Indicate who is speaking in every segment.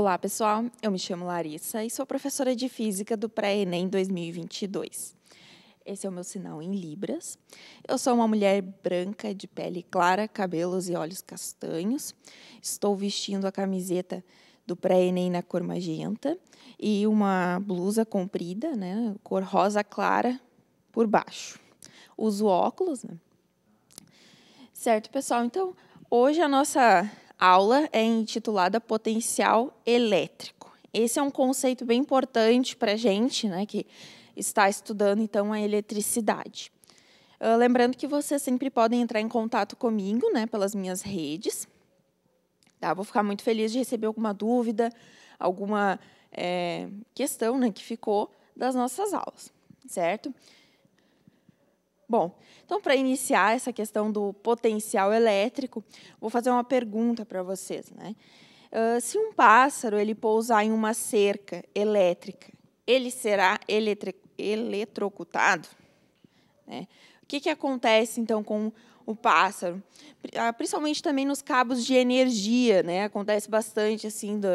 Speaker 1: Olá, pessoal. Eu me chamo Larissa e sou professora de Física do Pré-ENEM 2022. Esse é o meu sinal em Libras. Eu sou uma mulher branca, de pele clara, cabelos e olhos castanhos. Estou vestindo a camiseta do pré-ENEM na cor magenta e uma blusa comprida, né, cor rosa clara, por baixo. Uso óculos, né? Certo, pessoal? Então, hoje a nossa a aula é intitulada Potencial Elétrico. Esse é um conceito bem importante para a gente, né, que está estudando então a eletricidade. Ah, lembrando que vocês sempre podem entrar em contato comigo, né, pelas minhas redes. Tá, vou ficar muito feliz de receber alguma dúvida, alguma é, questão né, que ficou das nossas aulas, certo? Bom, então para iniciar essa questão do potencial elétrico, vou fazer uma pergunta para vocês, né? Uh, se um pássaro ele pousar em uma cerca elétrica, ele será eletri eletrocutado? Né? O que, que acontece então com o pássaro? Ah, principalmente também nos cabos de energia, né? Acontece bastante assim do,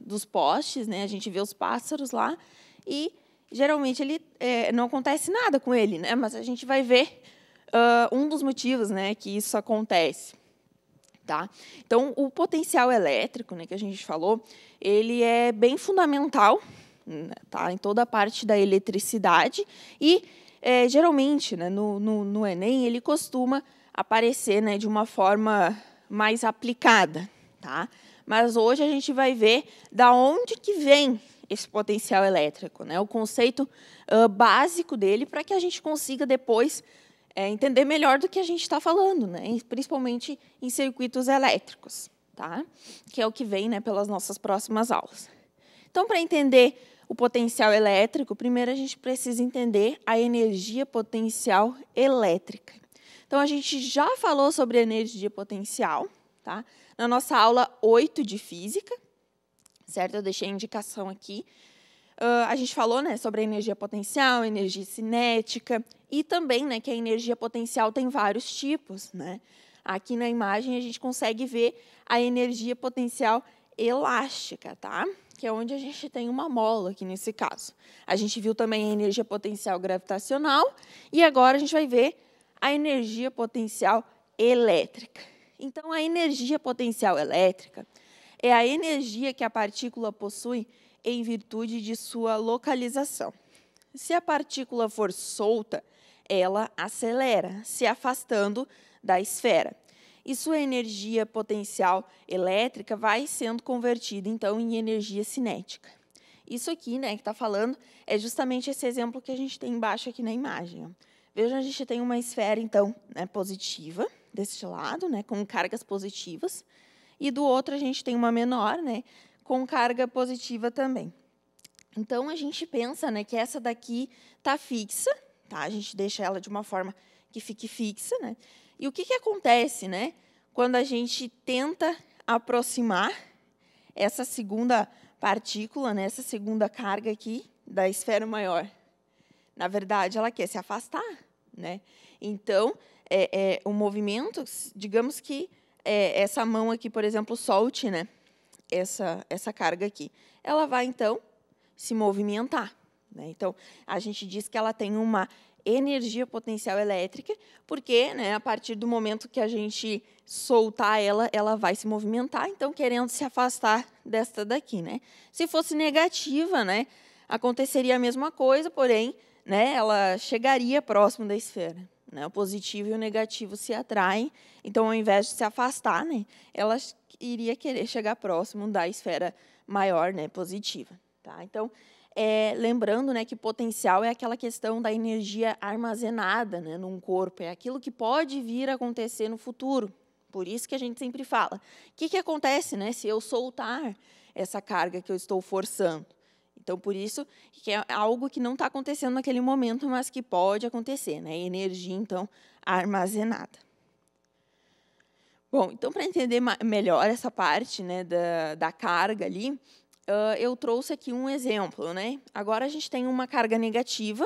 Speaker 1: dos postes, né? A gente vê os pássaros lá e geralmente ele é, não acontece nada com ele, né? Mas a gente vai ver uh, um dos motivos, né, que isso acontece, tá? Então, o potencial elétrico, né, que a gente falou, ele é bem fundamental, né, tá, em toda a parte da eletricidade e é, geralmente, né, no, no, no Enem ele costuma aparecer, né, de uma forma mais aplicada, tá? Mas hoje a gente vai ver da onde que vem esse potencial elétrico, né? O conceito uh, básico dele para que a gente consiga depois é, entender melhor do que a gente está falando, né? Principalmente em circuitos elétricos, tá? Que é o que vem, né? Pelas nossas próximas aulas. Então, para entender o potencial elétrico, primeiro a gente precisa entender a energia potencial elétrica. Então, a gente já falou sobre energia potencial, tá? Na nossa aula 8 de física, certo? Eu deixei a indicação aqui. Uh, a gente falou né, sobre a energia potencial, energia cinética e também né, que a energia potencial tem vários tipos. Né? Aqui na imagem a gente consegue ver a energia potencial elástica, tá? que é onde a gente tem uma mola aqui nesse caso. A gente viu também a energia potencial gravitacional e agora a gente vai ver a energia potencial elétrica. Então, a energia potencial elétrica é a energia que a partícula possui em virtude de sua localização. Se a partícula for solta, ela acelera, se afastando da esfera. E sua energia potencial elétrica vai sendo convertida, então, em energia cinética. Isso aqui né, que está falando é justamente esse exemplo que a gente tem embaixo aqui na imagem. Veja, a gente tem uma esfera, então, né, positiva, deste lado, né, com cargas positivas e do outro a gente tem uma menor, né, com carga positiva também. Então a gente pensa, né, que essa daqui tá fixa, tá? A gente deixa ela de uma forma que fique fixa, né? E o que que acontece, né? Quando a gente tenta aproximar essa segunda partícula, né, essa segunda carga aqui da esfera maior, na verdade ela quer se afastar, né? Então é, é, o movimento, digamos que é, essa mão aqui, por exemplo, solte né, essa, essa carga aqui. Ela vai, então, se movimentar. Né? Então, a gente diz que ela tem uma energia potencial elétrica, porque né, a partir do momento que a gente soltar ela, ela vai se movimentar, então querendo se afastar desta daqui. Né? Se fosse negativa, né, aconteceria a mesma coisa, porém, né, ela chegaria próximo da esfera. Né? O positivo e o negativo se atraem, então, ao invés de se afastar, né, ela iria querer chegar próximo da esfera maior, né, positiva. Tá? Então, é, lembrando né, que potencial é aquela questão da energia armazenada né, num corpo, é aquilo que pode vir a acontecer no futuro. Por isso que a gente sempre fala: o que, que acontece né, se eu soltar essa carga que eu estou forçando? Então, por isso que é algo que não está acontecendo naquele momento, mas que pode acontecer, né? Energia, então, armazenada. Bom, então, para entender melhor essa parte né, da, da carga ali, uh, eu trouxe aqui um exemplo, né? Agora a gente tem uma carga negativa,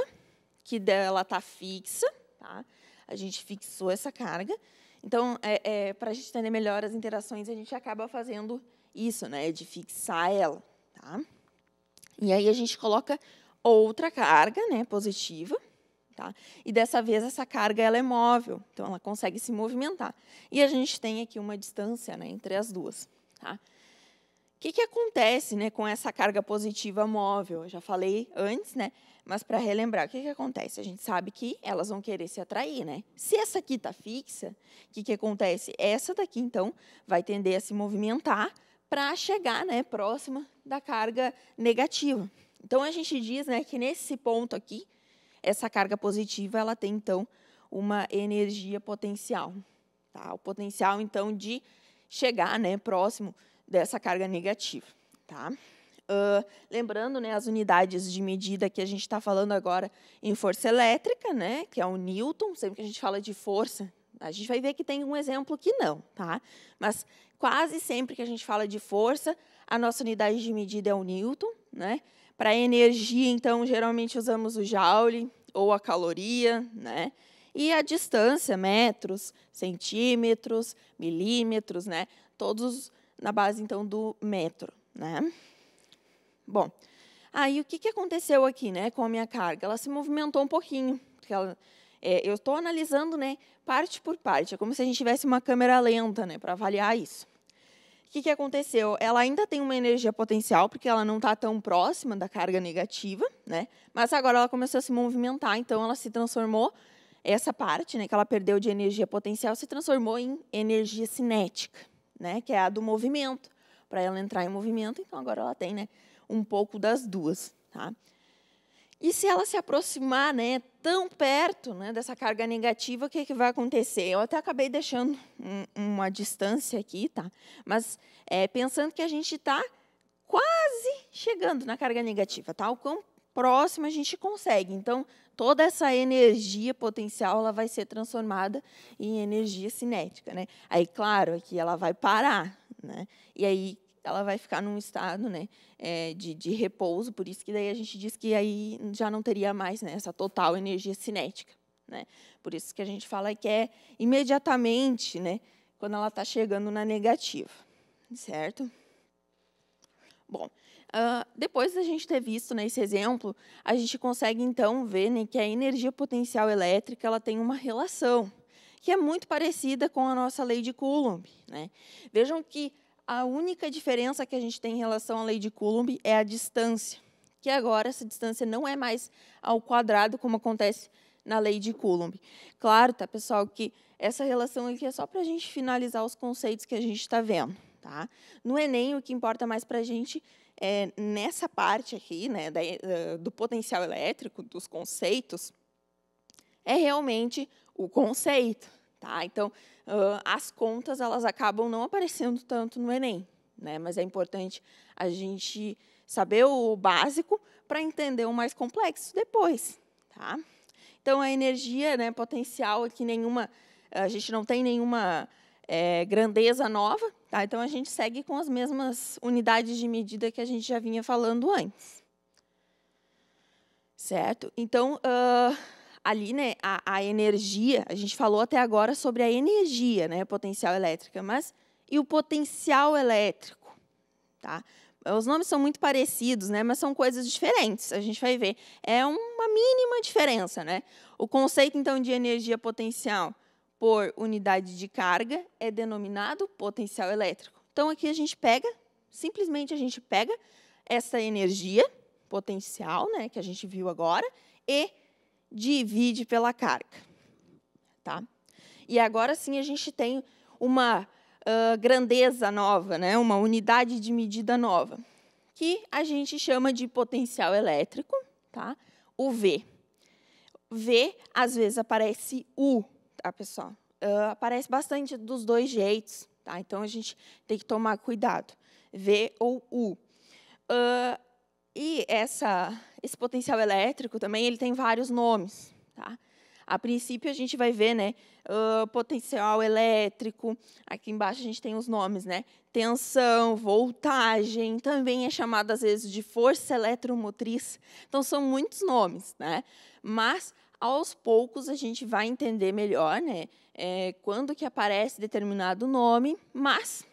Speaker 1: que dela está fixa, tá? A gente fixou essa carga. Então, é, é, para a gente entender melhor as interações, a gente acaba fazendo isso, né? De fixar ela, Tá? E aí a gente coloca outra carga, né, positiva, tá? E dessa vez essa carga ela é móvel, então ela consegue se movimentar. E a gente tem aqui uma distância, né, entre as duas, tá? O que, que acontece né, com essa carga positiva móvel? Eu já falei antes, né, mas para relembrar, o que, que acontece? A gente sabe que elas vão querer se atrair. Né? Se essa aqui está fixa, o que, que acontece? Essa daqui, então, vai tender a se movimentar para chegar né, próxima da carga negativa. Então a gente diz né, que nesse ponto aqui, essa carga positiva ela tem então uma energia potencial, tá? O potencial então de chegar né, próximo dessa carga negativa, tá? Uh, lembrando, né, as unidades de medida que a gente está falando agora em força elétrica, né, que é o Newton. Sempre que a gente fala de força, a gente vai ver que tem um exemplo que não, tá? Mas Quase sempre que a gente fala de força, a nossa unidade de medida é o Newton, né? Para energia, então, geralmente usamos o joule ou a caloria, né? E a distância, metros, centímetros, milímetros, né? Todos na base, então, do metro, né? Bom, aí o que, que aconteceu aqui, né, com a minha carga? Ela se movimentou um pouquinho, porque ela é, eu estou analisando né, parte por parte, é como se a gente tivesse uma câmera lenta né, para avaliar isso. O que, que aconteceu? Ela ainda tem uma energia potencial, porque ela não está tão próxima da carga negativa, né? mas agora ela começou a se movimentar, então ela se transformou, essa parte né, que ela perdeu de energia potencial se transformou em energia cinética, né, que é a do movimento. Para ela entrar em movimento, então agora ela tem né, um pouco das duas. Tá? E se ela se aproximar né, tão perto né, dessa carga negativa, o que, é que vai acontecer? Eu até acabei deixando um, uma distância aqui, tá? mas é, pensando que a gente está quase chegando na carga negativa, tá? o quão próximo a gente consegue. Então, toda essa energia potencial ela vai ser transformada em energia cinética. Né? Aí, claro, aqui ela vai parar. Né? E aí, ela vai ficar num estado né, é, de, de repouso, por isso que daí a gente diz que aí já não teria mais né, essa total energia cinética. Né? Por isso que a gente fala que é imediatamente né, quando ela está chegando na negativa. Certo? Bom, uh, depois da gente ter visto né, esse exemplo, a gente consegue então ver né, que a energia potencial elétrica ela tem uma relação que é muito parecida com a nossa lei de Coulomb. Né? Vejam que a única diferença que a gente tem em relação à lei de Coulomb é a distância, que agora essa distância não é mais ao quadrado, como acontece na lei de Coulomb. Claro, tá, pessoal, que essa relação aqui é só para a gente finalizar os conceitos que a gente está vendo. Tá? No Enem, o que importa mais para a gente é nessa parte aqui, né, do potencial elétrico, dos conceitos, é realmente o conceito. Tá? Então, uh, as contas elas acabam não aparecendo tanto no Enem, né? mas é importante a gente saber o básico para entender o mais complexo depois. Tá? Então, a energia né, potencial aqui, nenhuma, a gente não tem nenhuma é, grandeza nova, tá? então a gente segue com as mesmas unidades de medida que a gente já vinha falando antes. Certo? Então, uh, ali, né, a, a, energia, a gente falou até agora sobre a energia, né, potencial elétrica, mas e o potencial elétrico, tá? Os nomes são muito parecidos, né, mas são coisas diferentes, a gente vai ver. É uma mínima diferença, né? O conceito, então, de energia potencial por unidade de carga é denominado potencial elétrico. Então, aqui a gente pega, simplesmente a gente pega essa energia potencial, né, que a gente viu agora, e divide pela carga. Tá? E agora sim a gente tem uma uh, grandeza nova, né? uma unidade de medida nova, que a gente chama de potencial elétrico, tá? o V. V, às vezes, aparece U, tá, pessoal? Uh, aparece bastante dos dois jeitos, tá? Então, a gente tem que tomar cuidado. V ou U. Uh, e essa, esse potencial elétrico também ele tem vários nomes. Tá? A princípio, a gente vai ver né, uh, potencial elétrico. Aqui embaixo a gente tem os nomes. Né? Tensão, voltagem, também é chamada, às vezes, de força eletromotriz. Então, são muitos nomes. Né? Mas, aos poucos, a gente vai entender melhor né, é, quando que aparece determinado nome, mas,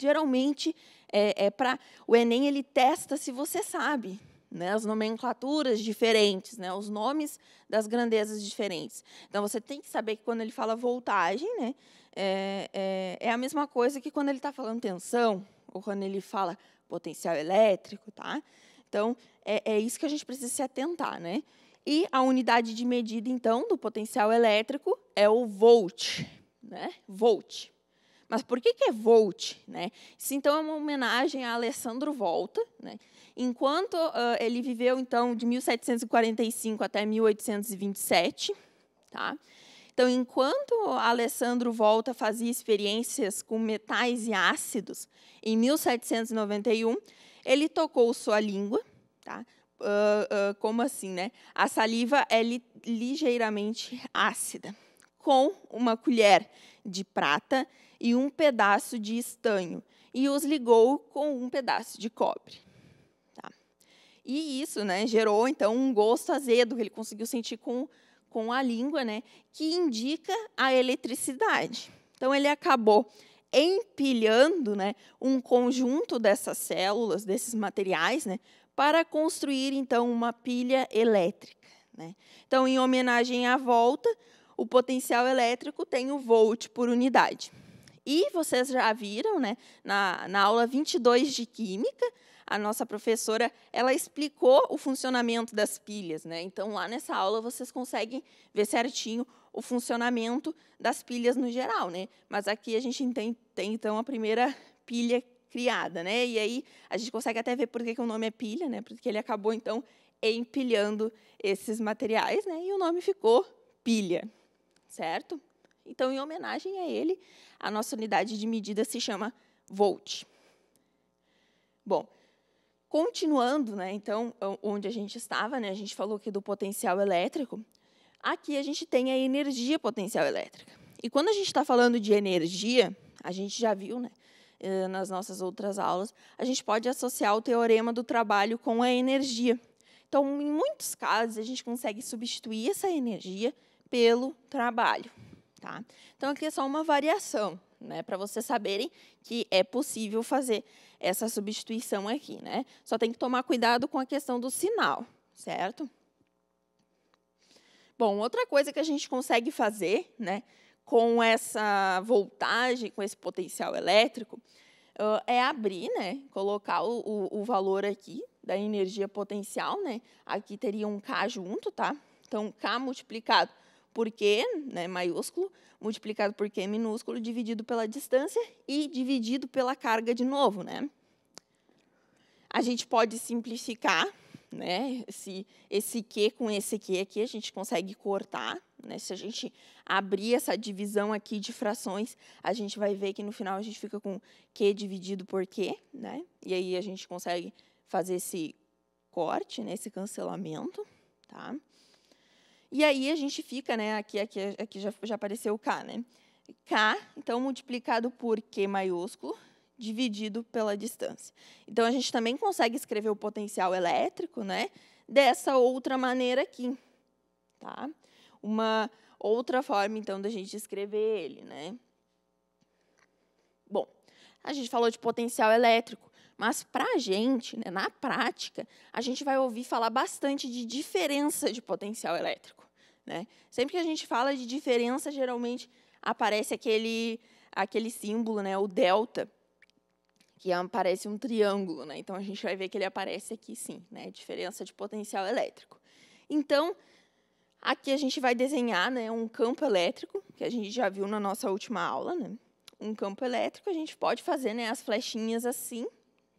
Speaker 1: geralmente, é, é para o Enem ele testa se você sabe, né? As nomenclaturas diferentes, né? Os nomes das grandezas diferentes. Então você tem que saber que quando ele fala voltagem, né? É, é, é a mesma coisa que quando ele está falando tensão ou quando ele fala potencial elétrico, tá? Então é, é isso que a gente precisa se atentar, né? E a unidade de medida então do potencial elétrico é o volt, né? Volt. Mas por que, que é Volt? Né? Isso, então, é uma homenagem a Alessandro Volta. Né? Enquanto uh, ele viveu, então, de 1745 até 1827. Tá? Então, enquanto Alessandro Volta fazia experiências com metais e ácidos, em 1791, ele tocou sua língua, tá? Uh, uh, como assim, né? A saliva é li ligeiramente ácida, com uma colher de prata e um pedaço de estanho, e os ligou com um pedaço de cobre. Tá? E isso né, gerou, então, um gosto azedo que ele conseguiu sentir com, com a língua, né, que indica a eletricidade. Então, ele acabou empilhando né, um conjunto dessas células, desses materiais, né, para construir, então, uma pilha elétrica. Né? Então, em homenagem à volta, o potencial elétrico tem o volt por unidade. E vocês já viram, né, na, na aula 22 de Química, a nossa professora ela explicou o funcionamento das pilhas. Né? Então, lá nessa aula, vocês conseguem ver certinho o funcionamento das pilhas no geral. Né? Mas aqui a gente tem, tem, então, a primeira pilha criada. Né? E aí a gente consegue até ver por que, que o nome é pilha, né? porque ele acabou, então, empilhando esses materiais, né? e o nome ficou pilha. Certo? Então, em homenagem a ele, a nossa unidade de medida se chama volt. Bom, continuando, né, então, onde a gente estava, né, a gente falou aqui do potencial elétrico, aqui a gente tem a energia potencial elétrica. E quando a gente está falando de energia, a gente já viu né, eh, nas nossas outras aulas, a gente pode associar o teorema do trabalho com a energia. Então, em muitos casos, a gente consegue substituir essa energia pelo trabalho. Tá? Então, aqui é só uma variação, né, para vocês saberem que é possível fazer essa substituição aqui. Né? Só tem que tomar cuidado com a questão do sinal, certo? Bom, outra coisa que a gente consegue fazer né, com essa voltagem, com esse potencial elétrico, é abrir, né, colocar o, o, o, valor aqui da energia potencial. Né? Aqui teria um K junto, tá? Então, K multiplicado por Q, né, maiúsculo, multiplicado por Q minúsculo, dividido pela distância e dividido pela carga de novo. Né? A gente pode simplificar né, esse, esse Q com esse Q aqui, a gente consegue cortar. Né? Se a gente abrir essa divisão aqui de frações, a gente vai ver que no final a gente fica com Q dividido por Q, né? e aí a gente consegue fazer esse corte, né, esse cancelamento. Tá? E aí a gente fica, né, aqui, aqui, aqui já, já apareceu o K, né? K, então, multiplicado por Q maiúsculo, dividido pela distância. Então, a gente também consegue escrever o potencial elétrico né, dessa outra maneira aqui. Tá? Uma outra forma, então, da gente escrever ele. Né? Bom, a gente falou de potencial elétrico. Mas para a gente, né, na prática, a gente vai ouvir falar bastante de diferença de potencial elétrico. Né? Sempre que a gente fala de diferença, geralmente aparece aquele, aquele símbolo, né, o delta, que aparece é um triângulo. Né? Então, a gente vai ver que ele aparece aqui, sim, né, diferença de potencial elétrico. Então, aqui a gente vai desenhar né, um campo elétrico, que a gente já viu na nossa última aula. Né? Um campo elétrico, a gente pode fazer né, as flechinhas assim,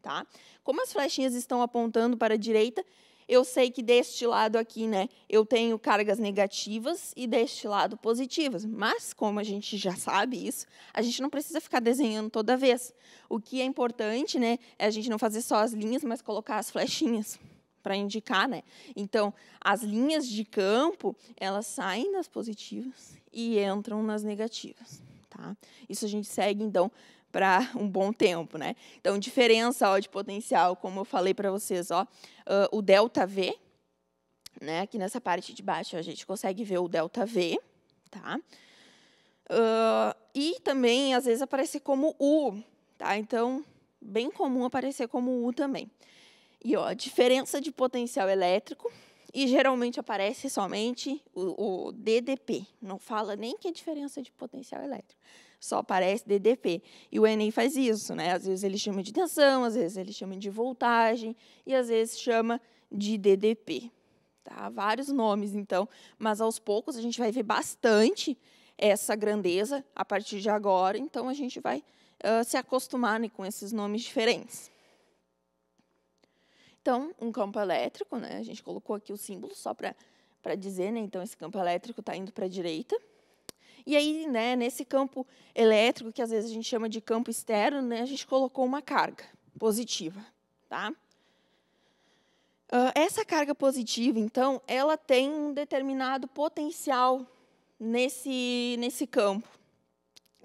Speaker 1: tá? Como as flechinhas estão apontando para a direita, eu sei que deste lado aqui, né, eu tenho cargas negativas e deste lado positivas. Mas, como a gente já sabe isso, a gente não precisa ficar desenhando toda vez. O que é importante, né, é a gente não fazer só as linhas, mas colocar as flechinhas para indicar, né? Então, as linhas de campo, elas saem das positivas e entram nas negativas, tá? Isso a gente segue, então, para um bom tempo, né? Então, diferença ó, de potencial, como eu falei para vocês, ó, uh, o delta V, né? Aqui nessa parte de baixo a gente consegue ver o delta V, tá? Uh, e também às vezes aparece como U, tá? Então, bem comum aparecer como U também. E ó, diferença de potencial elétrico, e geralmente aparece somente o, o, DDP, não fala nem que é diferença de potencial elétrico só aparece DDP. E o Enem faz isso, né? Às vezes ele chama de tensão, às vezes ele chama de voltagem e às vezes chama de DDP. Tá? Vários nomes, então, mas aos poucos a gente vai ver bastante essa grandeza a partir de agora, então a gente vai uh, se acostumar né, com esses nomes diferentes. Então, um campo elétrico, né? a gente colocou aqui o símbolo só para dizer, né? então esse campo elétrico está indo para a direita. E aí, né, nesse campo elétrico, que às vezes a gente chama de campo externo, né, a gente colocou uma carga positiva. Tá? Uh, essa carga positiva, então, ela tem um determinado potencial nesse, nesse campo.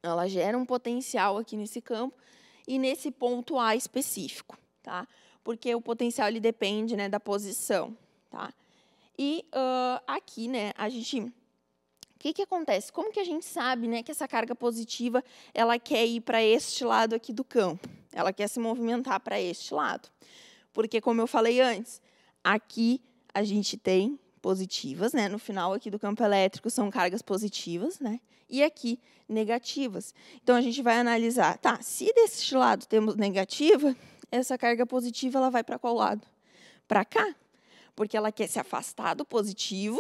Speaker 1: Ela gera um potencial aqui nesse campo e nesse ponto A específico, tá? Porque o potencial ele depende né, da posição, tá? E uh, aqui, né, a gente que, que acontece? Como que a gente sabe né, que essa carga positiva ela quer ir para este lado aqui do campo? Ela quer se movimentar para este lado. Porque, como eu falei antes, aqui a gente tem positivas, né? No final aqui do campo elétrico são cargas positivas, né? E aqui negativas. Então a gente vai analisar, tá? Se deste lado temos negativa, essa carga positiva ela vai para qual lado? Para cá, porque ela quer se afastar do positivo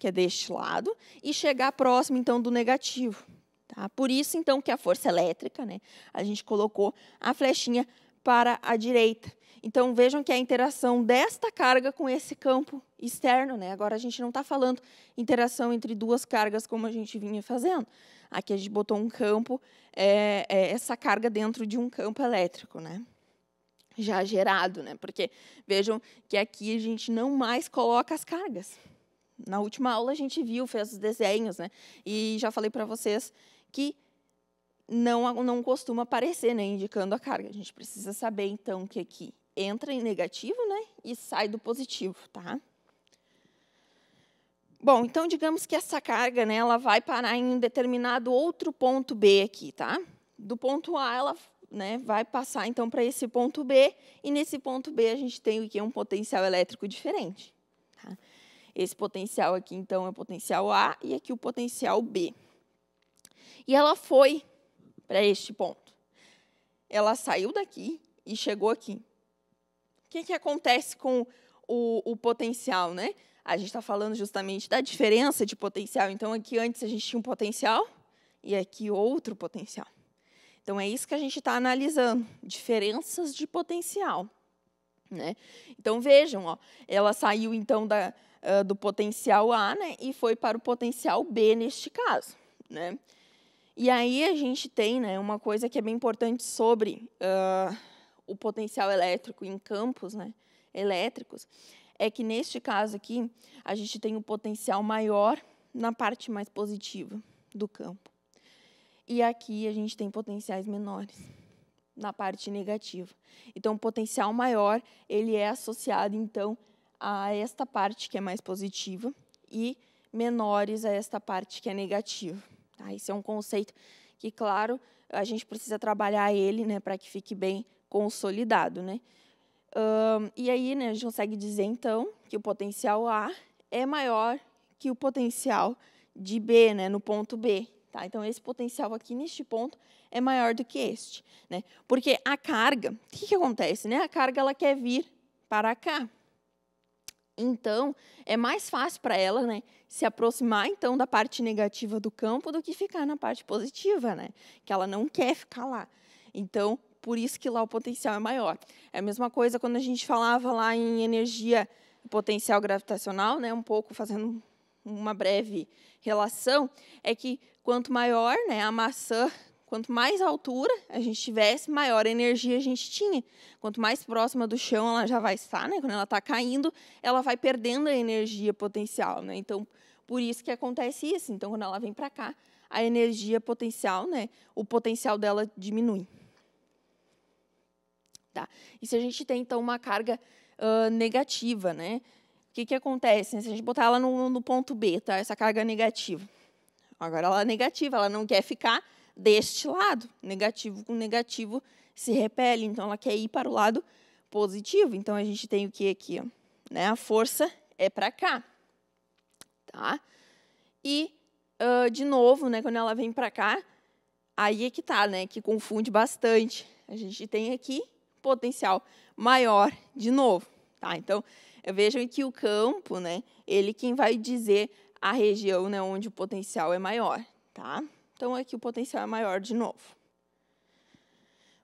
Speaker 1: que é deste lado, e chegar próximo, então, do negativo. Tá? Por isso, então, que a força elétrica, né, a gente colocou a flechinha para a direita. Então, vejam que a interação desta carga com esse campo externo, né? agora a gente não está falando interação entre duas cargas como a gente vinha fazendo. Aqui a gente botou um campo, é, é, essa carga dentro de um campo elétrico, né? já gerado, né? porque vejam que aqui a gente não mais coloca as cargas na última aula a gente viu, fez os desenhos, né? E já falei para vocês que não, não costuma aparecer, né, indicando a carga. A gente precisa saber, então, que aqui entra em negativo né, e sai do positivo. Tá? Bom, então, digamos que essa carga né, ela vai parar em um determinado outro ponto B aqui. Tá? Do ponto A, ela né, vai passar, então, para esse ponto B, e nesse ponto B a gente tem o que é um potencial elétrico diferente. Esse potencial aqui, então, é o potencial A e aqui o potencial B. E ela foi para este ponto. Ela saiu daqui e chegou aqui. O que, que acontece com o, o potencial, né? A gente está falando justamente da diferença de potencial. Então, aqui antes a gente tinha um potencial e aqui outro potencial. Então, é isso que a gente está analisando, diferenças de potencial. Né? Então, vejam, ó, ela saiu, então, da, uh, do potencial A né, e foi para o potencial B neste caso. Né? E aí a gente tem né, uma coisa que é bem importante sobre uh, o potencial elétrico em campos né, elétricos, é que neste caso aqui a gente tem o um potencial maior na parte mais positiva do campo. E aqui a gente tem potenciais menores na parte negativa. Então, o potencial maior ele é associado então a esta parte que é mais positiva e menores a esta parte que é negativa. Tá? Esse é um conceito que, claro, a gente precisa trabalhar ele né, para que fique bem consolidado. Né? Um, e aí né, a gente consegue dizer, então, que o potencial A é maior que o potencial de B, né, no ponto B. Tá? Então, esse potencial aqui neste ponto é maior do que este. Né? Porque a carga, o que, que acontece? Né? A carga ela quer vir para cá. Então, é mais fácil para ela, né, se aproximar então da parte negativa do campo do que ficar na parte positiva, né? Que ela não quer ficar lá. Então, por isso que lá o potencial é maior. É a mesma coisa quando a gente falava lá em energia potencial gravitacional, né, um pouco fazendo uma breve relação, é que quanto maior, né, a maçã Quanto mais altura a gente tivesse, maior energia a gente tinha. Quanto mais próxima do chão ela já vai estar, né? Quando ela está caindo, ela vai perdendo a energia potencial, né? Então, por isso que acontece isso. Então, quando ela vem para cá, a energia potencial, né? O potencial dela diminui. Tá? E se a gente tem, então, uma carga uh, negativa, né? O que, que acontece? Né? Se a gente botar ela no, no ponto B, tá? Essa carga negativa. Agora ela é negativa, ela não quer ficar, deste lado. Negativo com negativo se repele, então ela quer ir para o lado positivo. Então a gente tem o que aqui, ó, né? A força é para cá, tá? E uh, de novo, né? Quando ela vem para cá, aí é que está né? Que confunde bastante. A gente tem aqui potencial maior de novo, tá? Então vejam que o campo, né? Ele quem vai dizer a região, né? Onde o potencial é maior, tá? Então, aqui o potencial é maior de novo.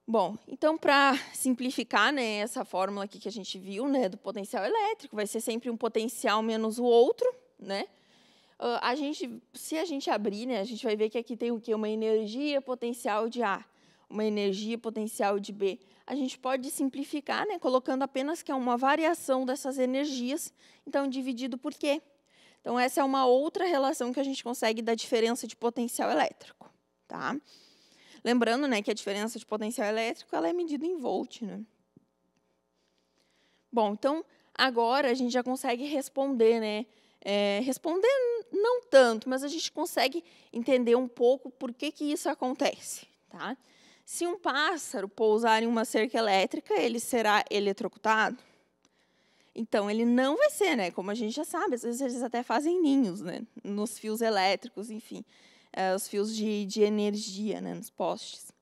Speaker 1: Bom, então, para simplificar né, essa fórmula aqui que a gente viu, né, do potencial elétrico, vai ser sempre um potencial menos o outro, né? Ah, a gente, se a gente abrir, né, a gente vai ver que aqui tem o quê? Uma energia potencial de A, uma energia potencial de B. A gente pode simplificar, né, colocando apenas que é uma variação dessas energias, então dividido por quê? Então, essa é uma outra relação que a gente consegue da diferença de potencial elétrico. Tá? Lembrando né, que a diferença de potencial elétrico ela é medida em volt. Né? Bom, então, agora a gente já consegue responder, né? É, responder não tanto, mas a gente consegue entender um pouco por que, que isso acontece. Tá? Se um pássaro pousar em uma cerca elétrica, ele será eletrocutado? Então, ele não vai ser, né? Como a gente já sabe, às vezes eles até fazem ninhos, né? Nos fios elétricos, enfim. É, os fios de, de energia, né? Nos postes.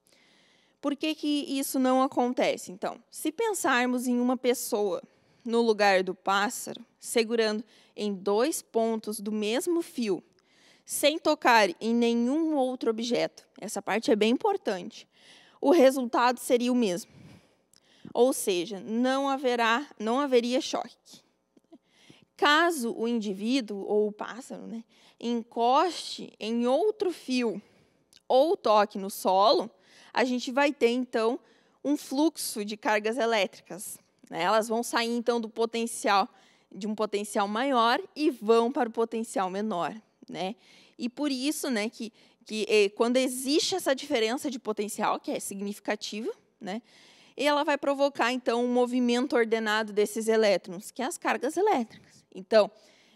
Speaker 1: Por que, que isso não acontece? Então, se pensarmos em uma pessoa no lugar do pássaro, segurando em dois pontos do mesmo fio, sem tocar em nenhum outro objeto, essa parte é bem importante, o resultado seria o mesmo ou seja, não haverá, não haveria choque. Caso o indivíduo ou o pássaro né, encoste em outro fio ou toque no solo, a gente vai ter então um fluxo de cargas elétricas. Né? Elas vão sair então do potencial de um potencial maior e vão para o potencial menor, né? E por isso, né, que, que eh, quando existe essa diferença de potencial que é significativa, né, e ela vai provocar, então, um movimento ordenado desses elétrons, que é as cargas elétricas. Então,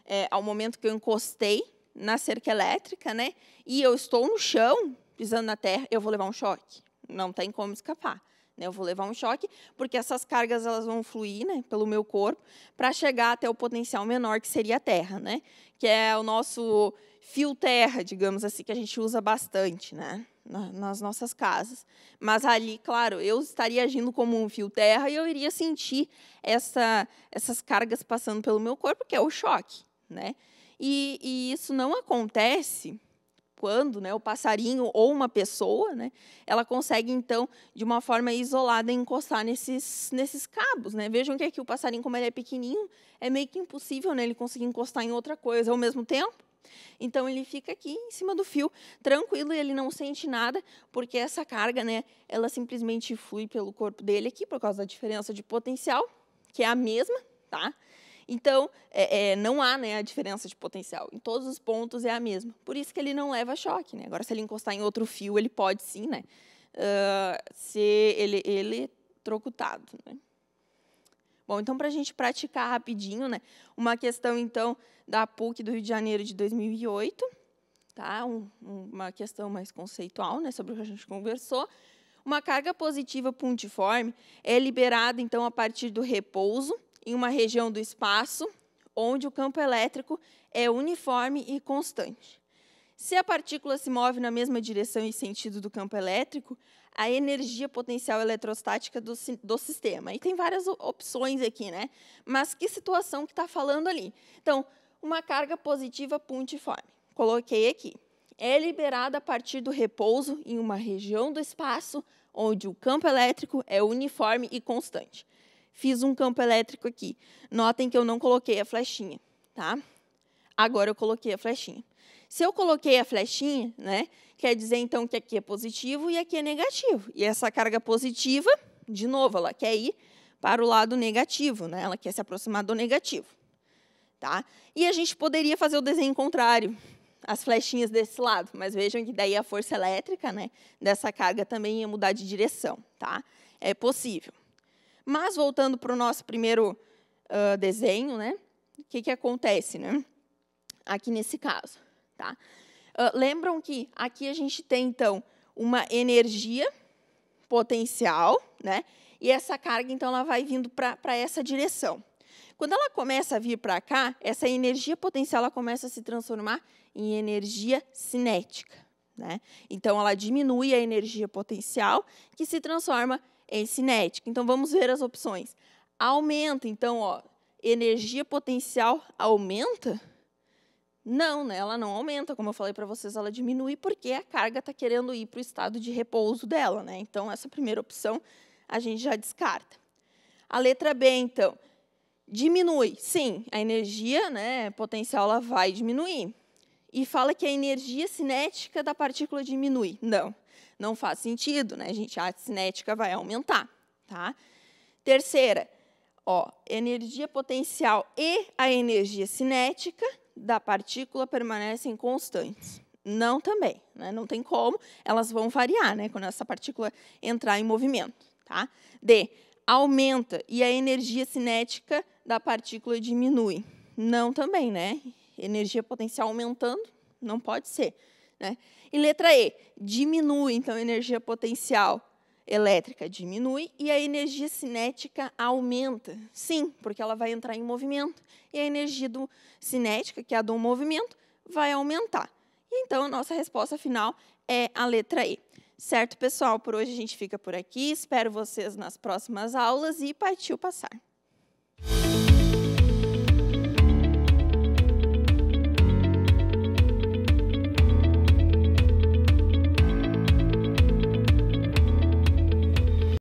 Speaker 1: é, ao momento que eu encostei na cerca elétrica, né, e eu estou no chão, pisando na terra, eu vou levar um choque. Não tem como escapar. Né? Eu vou levar um choque, porque essas cargas elas vão fluir né, pelo meu corpo para chegar até o potencial menor, que seria a terra, né? que é o nosso fio terra, digamos assim, que a gente usa bastante. Né? na, nas nossas casas. Mas ali, claro, eu estaria agindo como um fio terra e eu iria sentir essa, essas cargas passando pelo meu corpo, que é o choque. Né? E, e isso não acontece quando né, o passarinho ou uma pessoa, né, ela consegue, então, de uma forma isolada, encostar nesses, nesses cabos. Né? Vejam que aqui o passarinho, como ele é pequenininho, é meio que impossível né, ele conseguir encostar em outra coisa ao mesmo tempo. Então ele fica aqui em cima do fio, tranquilo, e ele não sente nada, porque essa carga, né, ela simplesmente flui pelo corpo dele aqui por causa da diferença de potencial, que é a mesma, tá? Então, é, é, não há né, a diferença de potencial. Em todos os pontos é a mesma. Por isso que ele não leva choque. Né? Agora, se ele encostar em outro fio, ele pode sim né, uh, ser ele, ele trocutado. Né? Bom, então, para a gente praticar rapidinho, né, uma questão, então, da PUC do Rio de Janeiro de 2008, tá? Um, uma questão mais conceitual né, sobre o que a gente conversou. Uma carga positiva puntiforme é liberada, então, a partir do repouso em uma região do espaço onde o campo elétrico é uniforme e constante. Se a partícula se move na mesma direção e sentido do campo elétrico, a energia potencial eletrostática do, do sistema. E tem várias opções aqui, né? Mas que situação que está falando ali? Então, uma carga positiva puntiforme. Coloquei aqui. É liberada a partir do repouso em uma região do espaço onde o campo elétrico é uniforme e constante. Fiz um campo elétrico aqui. Notem que eu não coloquei a flechinha, tá? Agora eu coloquei a flechinha. Se eu coloquei a flechinha, né, Quer dizer, então, que aqui é positivo e aqui é negativo. E essa carga positiva, de novo, ela quer ir para o lado negativo, né? ela quer se aproximar do negativo. Tá? E a gente poderia fazer o desenho contrário, as flechinhas desse lado, mas vejam que daí a força elétrica né, dessa carga também ia mudar de direção. Tá? É possível. Mas voltando para o nosso primeiro uh, desenho, né? o que, que acontece né? aqui nesse caso? Tá? Ah, lembram que aqui a gente tem, então, uma energia potencial, né? E essa carga, então, ela vai vindo para essa direção. Quando ela começa a vir para cá, essa energia potencial ela começa a se transformar em energia cinética. Né? Então, ela diminui a energia potencial, que se transforma em cinética. Então, vamos ver as opções. Aumenta, então, ó, energia potencial aumenta, não, né? ela não aumenta, como eu falei para vocês, ela diminui porque a carga está querendo ir para o estado de repouso dela. Né? Então, essa primeira opção a gente já descarta. A letra B, então, diminui. Sim, a energia né, potencial ela vai diminuir. E fala que a energia cinética da partícula diminui. Não, não faz sentido, né, gente? A cinética vai aumentar, tá? Terceira, ó, energia potencial e a energia cinética da partícula permanecem constantes. Não também, né? não tem como, elas vão variar né? quando essa partícula entrar em movimento. Tá? D, aumenta e a energia cinética da partícula diminui. Não também, né? Energia potencial aumentando, não pode ser. Né? E letra E, diminui, então, a energia potencial elétrica diminui e a energia cinética aumenta. Sim, porque ela vai entrar em movimento e a energia do cinética, que é a do movimento, vai aumentar. Então, a nossa resposta final é a letra E. Certo, pessoal? Por hoje a gente fica por aqui. Espero vocês nas próximas aulas e partiu passar.